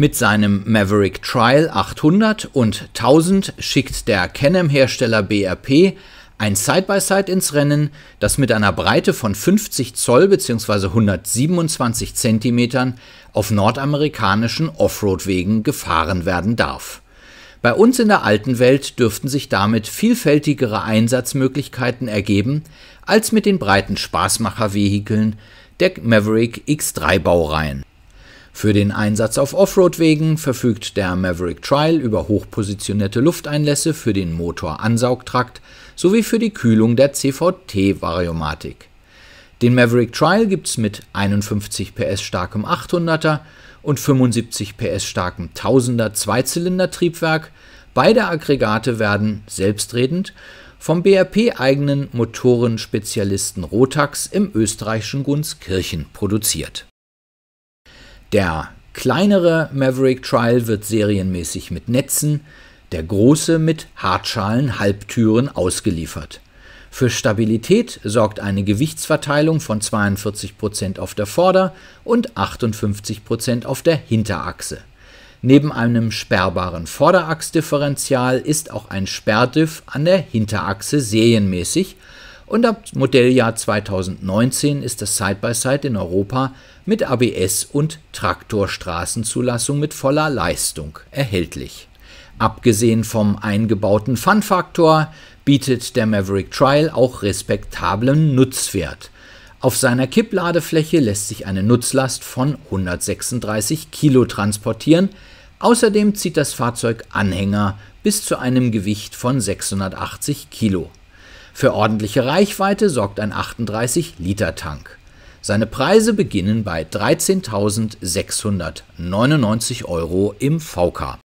Mit seinem Maverick Trial 800 und 1000 schickt der Canem-Hersteller BRP ein Side-by-Side -Side ins Rennen, das mit einer Breite von 50 Zoll bzw. 127 cm auf nordamerikanischen Offroad-Wegen gefahren werden darf. Bei uns in der alten Welt dürften sich damit vielfältigere Einsatzmöglichkeiten ergeben als mit den breiten Spaßmacher-Vehikeln der Maverick X3-Baureihen. Für den Einsatz auf Offroad-Wegen verfügt der Maverick Trial über hochpositionierte Lufteinlässe für den Motoransaugtrakt sowie für die Kühlung der CVT-Variomatik. Den Maverick Trial gibt's mit 51 PS starkem 800er und 75 PS starkem 1000er Zweizylinder-Triebwerk. Beide Aggregate werden selbstredend vom BRP-eigenen Motorenspezialisten Rotax im österreichischen Gunskirchen produziert der kleinere Maverick Trial wird serienmäßig mit Netzen, der große mit Hartschalen Halbtüren ausgeliefert. Für Stabilität sorgt eine Gewichtsverteilung von 42% auf der Vorder- und 58% auf der Hinterachse. Neben einem sperrbaren Vorderachsdifferential ist auch ein Sperrdiff an der Hinterachse serienmäßig und ab Modelljahr 2019 ist das Side-by-Side -Side in Europa mit ABS und Traktorstraßenzulassung mit voller Leistung erhältlich. Abgesehen vom eingebauten Fun-Faktor bietet der Maverick Trial auch respektablen Nutzwert. Auf seiner Kippladefläche lässt sich eine Nutzlast von 136 Kilo transportieren. Außerdem zieht das Fahrzeug Anhänger bis zu einem Gewicht von 680 Kilo. Für ordentliche Reichweite sorgt ein 38-Liter-Tank. Seine Preise beginnen bei 13.699 Euro im VK.